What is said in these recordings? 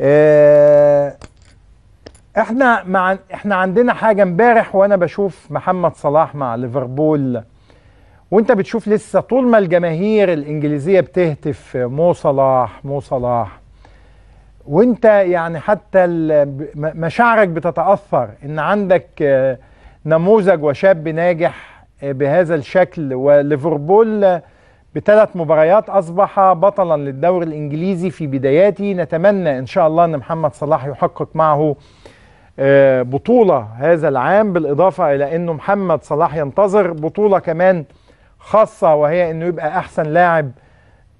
آه، احنا مع احنا عندنا حاجه امبارح وانا بشوف محمد صلاح مع ليفربول وانت بتشوف لسه طول ما الجماهير الانجليزيه بتهتف مو صلاح مو صلاح وانت يعني حتى مشاعرك بتتاثر ان عندك آه، نموذج وشاب ناجح آه، بهذا الشكل وليفربول بثلاث مباريات أصبح بطلا للدوري الإنجليزي في بداياته نتمنى إن شاء الله أن محمد صلاح يحقق معه آه، بطولة هذا العام بالإضافة إلى أنه محمد صلاح ينتظر بطولة كمان خاصة وهي أنه يبقى أحسن لاعب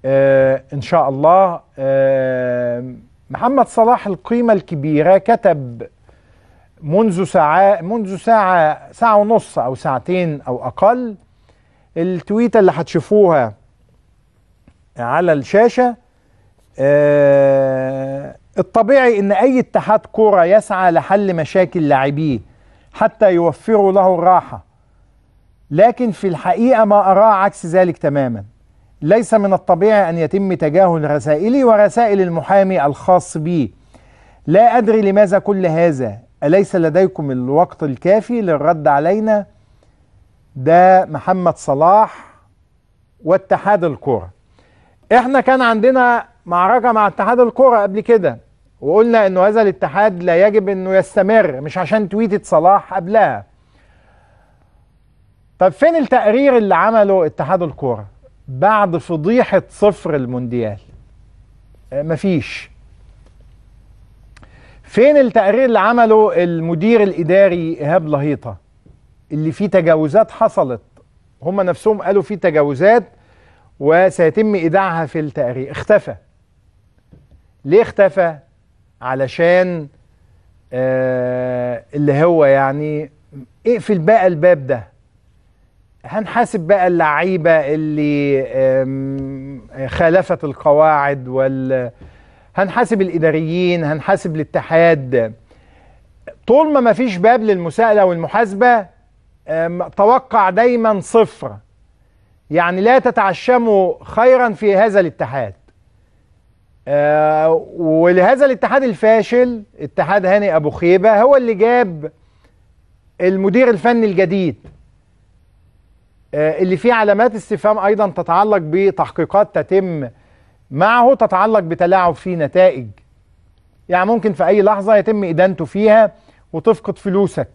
آه، إن شاء الله آه، محمد صلاح القيمة الكبيرة كتب منذ ساعة منذ ساعة ساعة ونص أو ساعتين أو أقل التويتة اللي هتشوفوها على الشاشة آه، الطبيعي ان اي اتحاد كرة يسعى لحل مشاكل لاعبيه حتى يوفروا له الراحة لكن في الحقيقة ما أراه عكس ذلك تماما ليس من الطبيعي أن يتم تجاهل رسائلي ورسائل المحامي الخاص بي لا أدري لماذا كل هذا أليس لديكم الوقت الكافي للرد علينا ده محمد صلاح واتحاد الكره احنا كان عندنا معركة مع اتحاد الكرة قبل كده وقلنا انه هذا الاتحاد لا يجب انه يستمر مش عشان تويتة صلاح قبلها طب فين التقرير اللي عمله اتحاد الكرة بعد فضيحة صفر المونديال آه، مفيش فين التقرير اللي عمله المدير الإداري إيهاب لهيطة اللي فيه تجاوزات حصلت هم نفسهم قالوا فيه تجاوزات وسيتم إيداعها في التقرير اختفى ليه اختفى؟ علشان آه اللي هو يعني اقفل إيه بقى الباب ده هنحاسب بقى اللعيبة اللي خالفت القواعد وال هنحاسب الإداريين هنحاسب الاتحاد طول ما مفيش باب للمساءلة والمحاسبة توقع دايما صفر يعني لا تتعشموا خيرا في هذا الاتحاد آه ولهذا الاتحاد الفاشل اتحاد هاني أبو خيبة هو اللي جاب المدير الفني الجديد آه، اللي فيه علامات استفهام أيضا تتعلق بتحقيقات تتم معه تتعلق بتلاعب في نتائج يعني ممكن في أي لحظة يتم إدانته فيها وتفقد فلوسك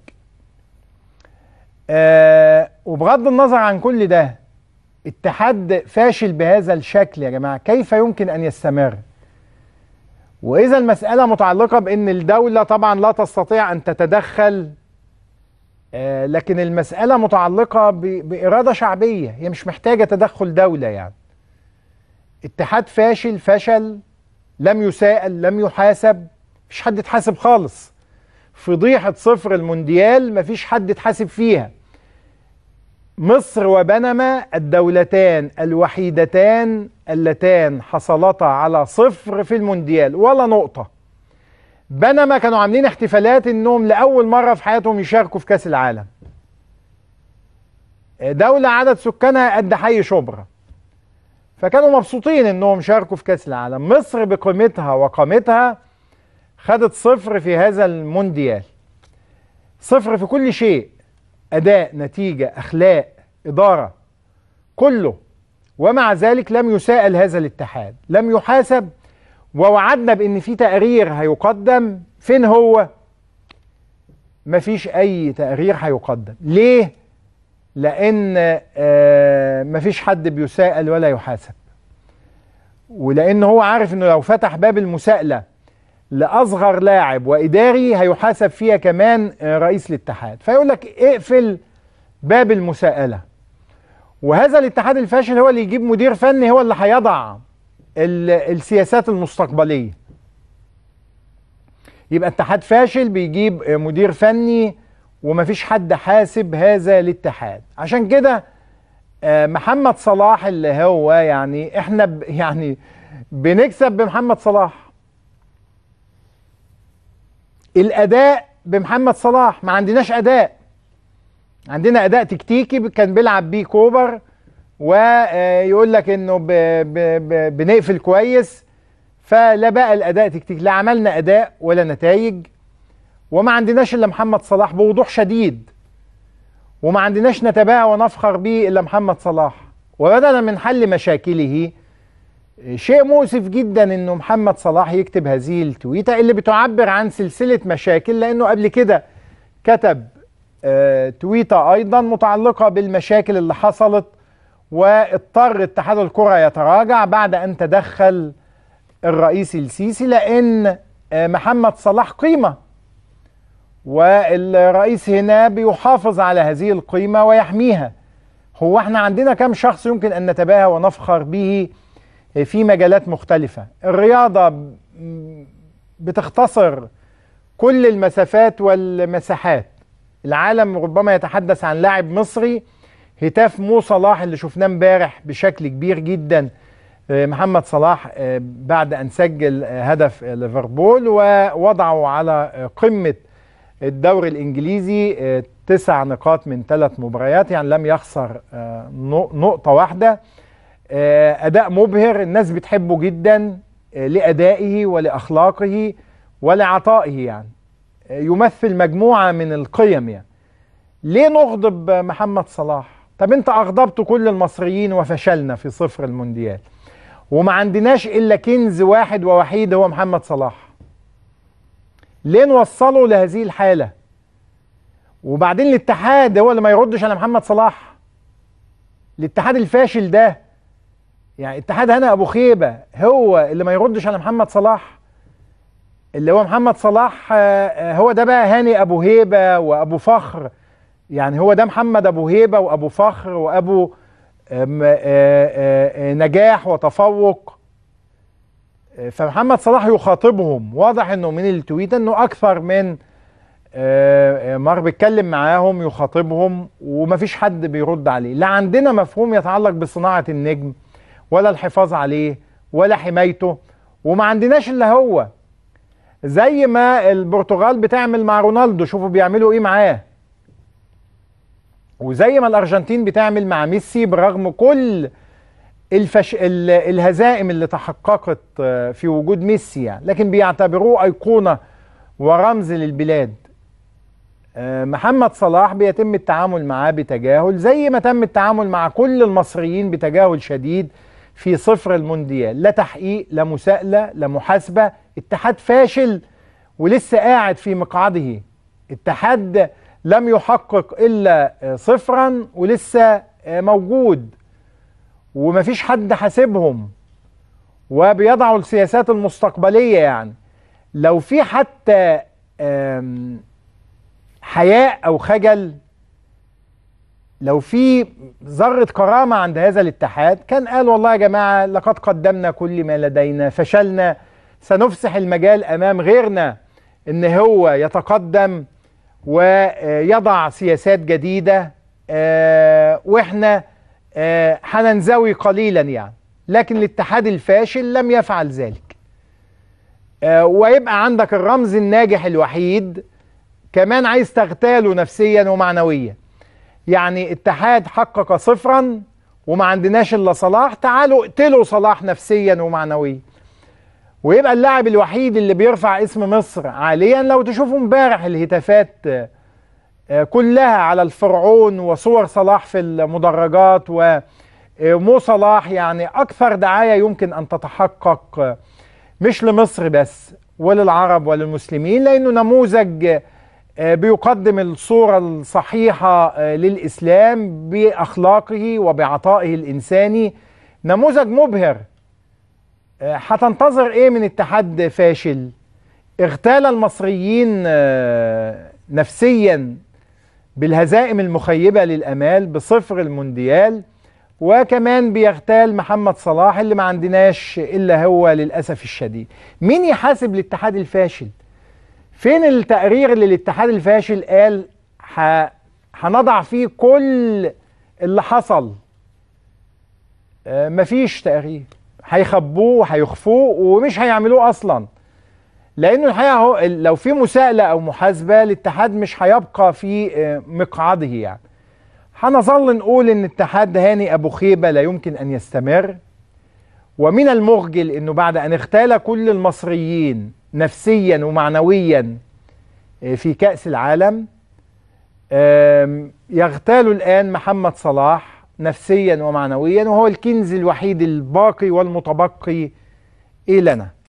آه، وبغض النظر عن كل ده اتحاد فاشل بهذا الشكل يا جماعة كيف يمكن أن يستمر وإذا المسألة متعلقة بأن الدولة طبعا لا تستطيع أن تتدخل آه، لكن المسألة متعلقة بإرادة شعبية هي مش محتاجة تدخل دولة يعني اتحاد فاشل فشل لم يساءل لم يحاسب مفيش حد اتحاسب خالص فضيحة صفر المونديال مفيش حد اتحاسب فيها مصر وبنما الدولتان الوحيدتان اللتان حصلتا على صفر في المونديال ولا نقطة بنما كانوا عاملين احتفالات انهم لأول مرة في حياتهم يشاركوا في كأس العالم دولة عدد سكانها قد حي شبرا فكانوا مبسوطين انهم شاركوا في كأس العالم مصر بقيمتها وقامتها خدت صفر في هذا المونديال صفر في كل شيء أداء نتيجة أخلاق إدارة كله ومع ذلك لم يساءل هذا الاتحاد لم يحاسب ووعدنا بأن في تقرير هيقدم فين هو مفيش أي تقرير هيقدم ليه؟ لأن آه، مفيش حد بيساءل ولا يحاسب ولأن هو عارف أنه لو فتح باب المساءلة لاصغر لاعب واداري هيحاسب فيها كمان آه، رئيس الاتحاد فيقول لك اقفل باب المساءله وهذا الاتحاد الفاشل هو اللي يجيب مدير فني هو اللي هيضع السياسات المستقبليه يبقى اتحاد فاشل بيجيب آه، مدير فني ومفيش حد حاسب هذا الاتحاد عشان كده آه، محمد صلاح اللي هو يعني احنا يعني بنكسب بمحمد صلاح الاداء بمحمد صلاح ما عندناش اداء عندنا اداء تكتيكي كان بيلعب بيه كوبر ويقول لك انه ب ب ب بنقفل كويس فلا بقى الاداء تكتيكي لا عملنا اداء ولا نتائج وما عندناش الا محمد صلاح بوضوح شديد وما عندناش نتباهى ونفخر به الا محمد صلاح وبدلا من حل مشاكله شيء مؤسف جدا انه محمد صلاح يكتب هذه التويته اللي بتعبر عن سلسله مشاكل لانه قبل كده كتب آه، تويته ايضا متعلقه بالمشاكل اللي حصلت واضطر اتحاد الكره يتراجع بعد ان تدخل الرئيس السيسي لان آه، محمد صلاح قيمه والرئيس هنا بيحافظ على هذه القيمه ويحميها هو احنا عندنا كم شخص يمكن ان نتباهى ونفخر به في مجالات مختلفة الرياضة بتختصر كل المسافات والمساحات العالم ربما يتحدث عن لاعب مصري هتاف مو صلاح اللي شفناه امبارح بشكل كبير جدا آه، محمد صلاح آه، بعد ان سجل آه، هدف ليفربول ووضعه على قمه الدوري الانجليزي تسع نقاط من ثلاث مباريات يعني لم يخسر نقطه واحده آه، اداء مبهر الناس بتحبه جدا آه، لادائه ولاخلاقه ولعطائه يعني آه، يمثل مجموعه من القيم يعني ليه نغضب محمد صلاح طب انت اغضبت كل المصريين وفشلنا في صفر المونديال وما عندناش الا كنز واحد ووحيد هو محمد صلاح ليه نوصله لهذه الحاله وبعدين الاتحاد هو اللي ما يردش على محمد صلاح الاتحاد الفاشل ده يعني اتحاد هنا ابو خيبه هو اللي ما يردش على محمد صلاح اللي هو محمد صلاح آه، آه، هو ده بقى هاني ابو هيبه وابو فخر يعني هو ده محمد ابو هيبه وابو فخر وابو آه، نجاح وتفوق فمحمد صلاح يخاطبهم واضح انه من التويت انه اكثر من مار بيتكلم معاهم يخاطبهم ومفيش حد بيرد عليه لا عندنا مفهوم يتعلق بصناعه النجم ولا الحفاظ عليه ولا حمايته وما عندناش اللي هو زي ما البرتغال بتعمل مع رونالدو شوفوا بيعملوا ايه معاه وزي ما الارجنتين بتعمل مع ميسي برغم كل الفش... ال... الهزائم اللي تحققت آه، في وجود ميسي يعني لكن بيعتبروه ايقونه ورمز للبلاد آه، محمد صلاح بيتم التعامل معاه بتجاهل زي ما تم التعامل مع كل المصريين بتجاهل شديد في صفر المونديال لا تحقيق لا مساءلة لا محاسبة اتحاد فاشل ولسه قاعد في مقعده اتحاد لم يحقق إلا صفرا ولسه موجود ومفيش حد حاسبهم وبيضعوا السياسات المستقبلية يعني لو في حتى حياء أو خجل لو في ذرة كرامة عند هذا الاتحاد كان قال والله يا جماعة لقد قدمنا كل ما لدينا فشلنا سنفسح المجال أمام غيرنا إن هو يتقدم ويضع سياسات جديدة آه، وإحنا هننزوي آه، قليلا يعني لكن الاتحاد الفاشل لم يفعل ذلك آه، ويبقى عندك الرمز الناجح الوحيد كمان عايز تغتاله نفسيا ومعنويا يعني اتحاد حقق صفرا وما عندناش الا صلاح تعالوا اقتلوا صلاح نفسيا ومعنويا ويبقى اللاعب الوحيد اللي بيرفع اسم مصر عاليا لو تشوفوا امبارح الهتافات آه، كلها على الفرعون وصور صلاح في المدرجات ومو آه، صلاح يعني اكثر دعايه يمكن ان تتحقق آه، مش لمصر بس وللعرب وللمسلمين لانه نموذج آه، بيقدم الصورة الصحيحة آه، للإسلام بأخلاقه وبعطائه الإنساني نموذج مبهر آه، هتنتظر إيه من اتحاد فاشل اغتال المصريين نفسيا بالهزائم المخيبة للأمال بصفر المونديال وكمان بيغتال محمد صلاح اللي ما عندناش إلا هو للأسف الشديد مين يحاسب الاتحاد الفاشل؟ فين التقرير اللي الاتحاد الفاشل قال هنضع فيه كل اللي حصل آه مفيش تقرير هيخبوه وهيخفوه ومش هيعملوه اصلا لانه الحقيقه هو لو في مساءله او محاسبه الاتحاد مش هيبقى في آه، مقعده يعني هنظل نقول ان اتحاد هاني ابو خيبه لا يمكن ان يستمر ومن المخجل انه بعد ان اغتال كل المصريين نفسيا ومعنويا آه، في كأس العالم يغتال الآن محمد صلاح نفسيا ومعنويا وهو الكنز الوحيد الباقي والمتبقي إلنا